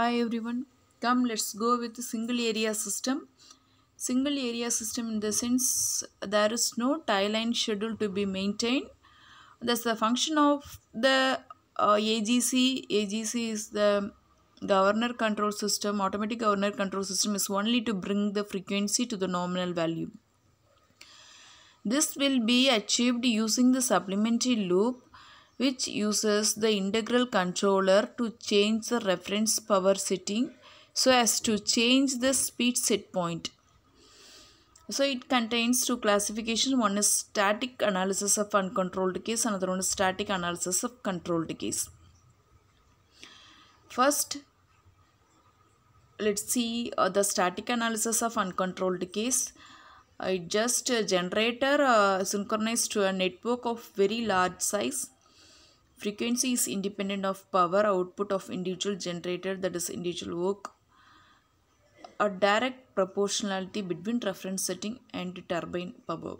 Hi everyone, come let's go with the single area system. Single area system in the sense there is no tie line schedule to be maintained. That's the function of the uh, AGC. AGC is the governor control system. Automatic governor control system is only to bring the frequency to the nominal value. This will be achieved using the supplementary loop which uses the integral controller to change the reference power setting so as to change the speed set point. So it contains two classifications: One is static analysis of uncontrolled case. Another one is static analysis of controlled case. First, let's see uh, the static analysis of uncontrolled case. Uh, just uh, generator uh, synchronized to a network of very large size Frequency is independent of power output of individual generator that is individual work. A direct proportionality between reference setting and turbine power.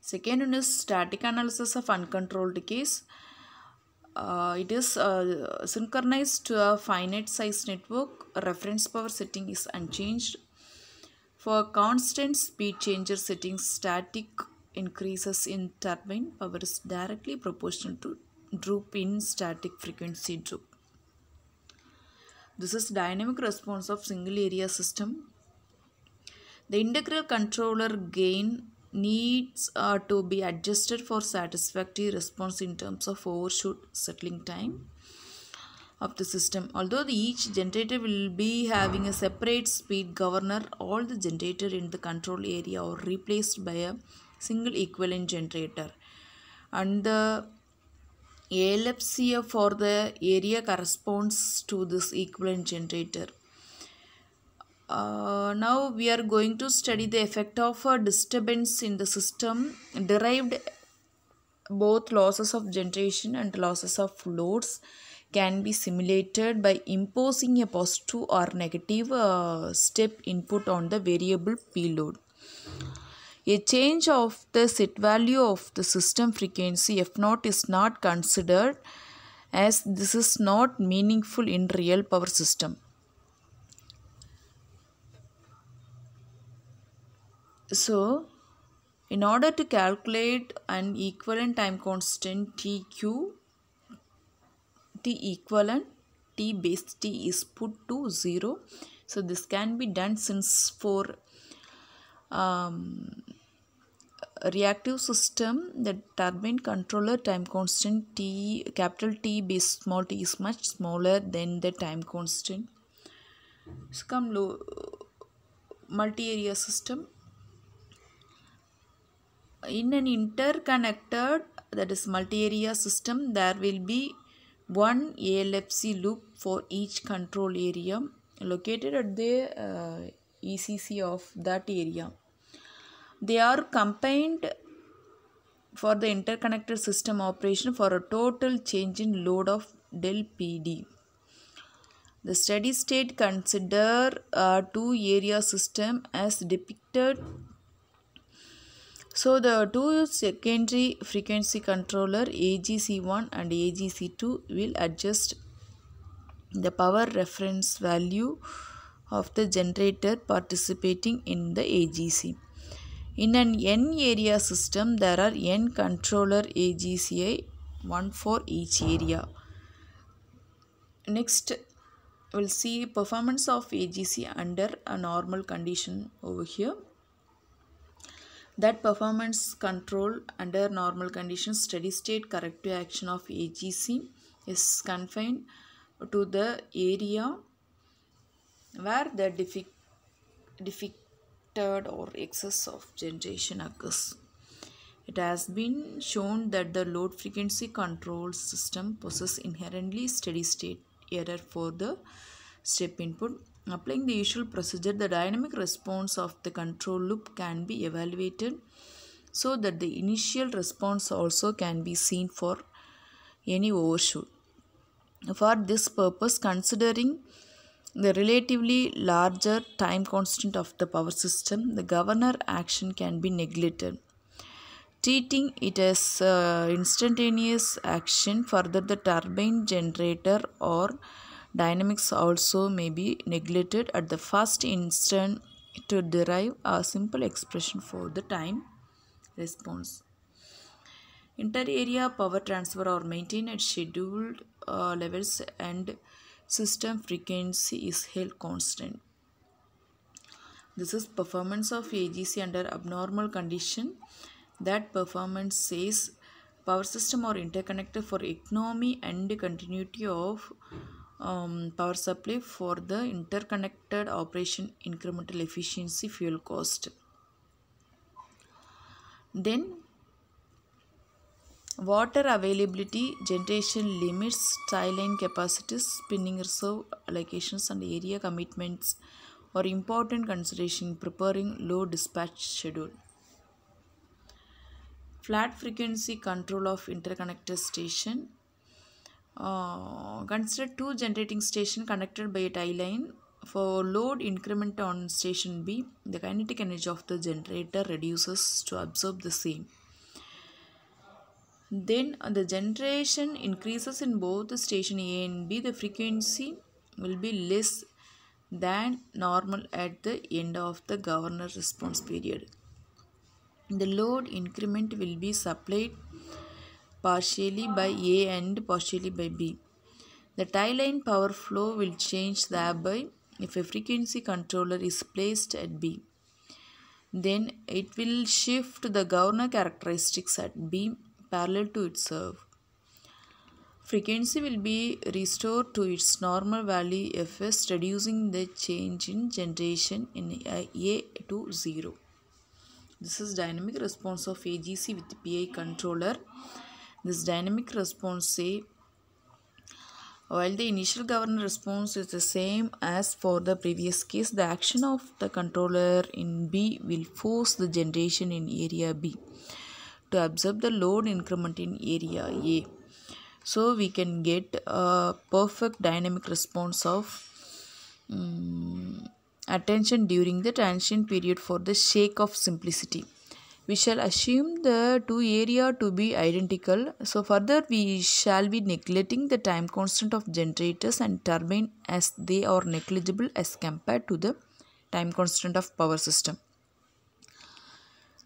Second one is static analysis of uncontrolled case. Uh, it is uh, synchronized to a finite size network. Reference power setting is unchanged. For constant speed changer setting, static increases in turbine power is directly proportional to droop in static frequency droop. This is dynamic response of single area system. The integral controller gain needs uh, to be adjusted for satisfactory response in terms of overshoot settling time of the system. Although the each generator will be having a separate speed governor, all the generator in the control area are replaced by a single equivalent generator and the ALFCF for the area corresponds to this equivalent generator. Uh, now we are going to study the effect of a disturbance in the system derived both losses of generation and losses of loads can be simulated by imposing a positive or negative uh, step input on the variable p load. A change of the set value of the system frequency F0 is not considered as this is not meaningful in real power system. So, in order to calculate an equivalent time constant TQ, T equivalent, T base T is put to 0. So, this can be done since for um, reactive system the turbine controller time constant t capital t small t is much smaller than the time constant so come low multi-area system in an interconnected that is multi-area system there will be one ALFC loop for each control area located at the uh, ECC of that area they are combined for the interconnected system operation for a total change in load of del PD. The steady state consider a two area system as depicted. So the two secondary frequency controller AGC1 and AGC2 will adjust the power reference value of the generator participating in the AGC. In an N area system, there are N controller AGCI, one for each area. Next, we'll see performance of AGC under a normal condition over here. That performance control under normal conditions, steady state corrective action of AGC is confined to the area where the defect, diffic third or excess of generation occurs. It has been shown that the load frequency control system possesses inherently steady state error for the step input. Applying the usual procedure, the dynamic response of the control loop can be evaluated so that the initial response also can be seen for any overshoot. For this purpose, considering the relatively larger time constant of the power system, the governor action can be neglected. Treating it as uh, instantaneous action, further the turbine generator or dynamics also may be neglected at the first instant to derive a simple expression for the time response. Inter-area power transfer or maintained at scheduled uh, levels and system frequency is held constant. This is performance of AGC under abnormal condition. That performance says power system or interconnected for economy and continuity of um, power supply for the interconnected operation incremental efficiency fuel cost. Then water availability, generation limits, tie line capacities, spinning reserve allocations and area commitments are important consideration preparing low dispatch schedule. Flat frequency control of interconnected station. Uh, consider two generating station connected by a tie line. For load increment on station B, the kinetic energy of the generator reduces to absorb the same. Then uh, the generation increases in both station A and B. The frequency will be less than normal at the end of the governor response period. The load increment will be supplied partially by A and partially by B. The tie line power flow will change thereby if a frequency controller is placed at B. Then it will shift the governor characteristics at B parallel to itself. Frequency will be restored to its normal value Fs reducing the change in generation in A to 0. This is dynamic response of AGC with PI controller. This dynamic response say while the initial governor response is the same as for the previous case, the action of the controller in B will force the generation in area B to observe the load increment in area A. So we can get a perfect dynamic response of um, attention during the transient period for the shake of simplicity. We shall assume the two area to be identical. So further we shall be neglecting the time constant of generators and turbine as they are negligible as compared to the time constant of power system.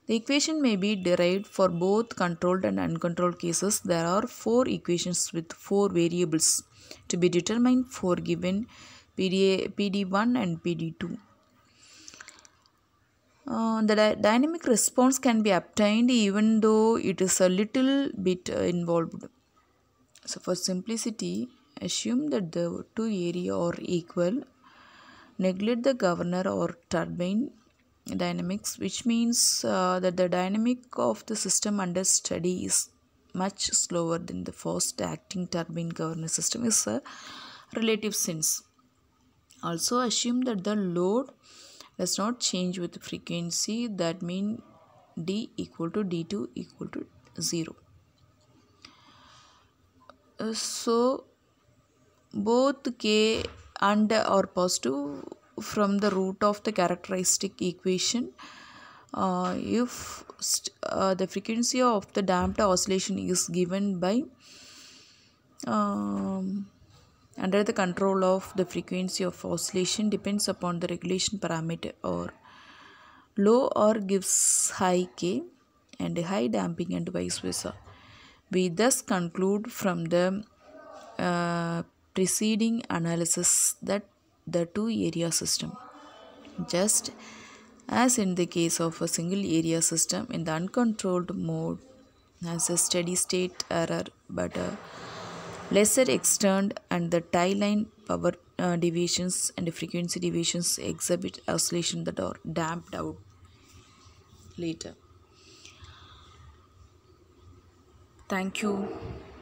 The equation may be derived for both controlled and uncontrolled cases. There are four equations with four variables to be determined for given PD, one and PD2. Uh, the di dynamic response can be obtained even though it is a little bit uh, involved. So for simplicity, assume that the two area are equal. Neglect the governor or turbine dynamics which means uh, that the dynamic of the system under study is much slower than the first acting turbine governor system is a relative sense also assume that the load does not change with frequency that mean d equal to d2 equal to 0 uh, so both k and or positive from the root of the characteristic equation uh, if uh, the frequency of the damped oscillation is given by um, under the control of the frequency of oscillation depends upon the regulation parameter or low or gives high k and high damping and vice versa we thus conclude from the uh, preceding analysis that the two area system. Just as in the case of a single area system in the uncontrolled mode has a steady state error but a lesser extent and the tie line power uh, deviations and frequency deviations exhibit oscillation that are damped out later. Thank you.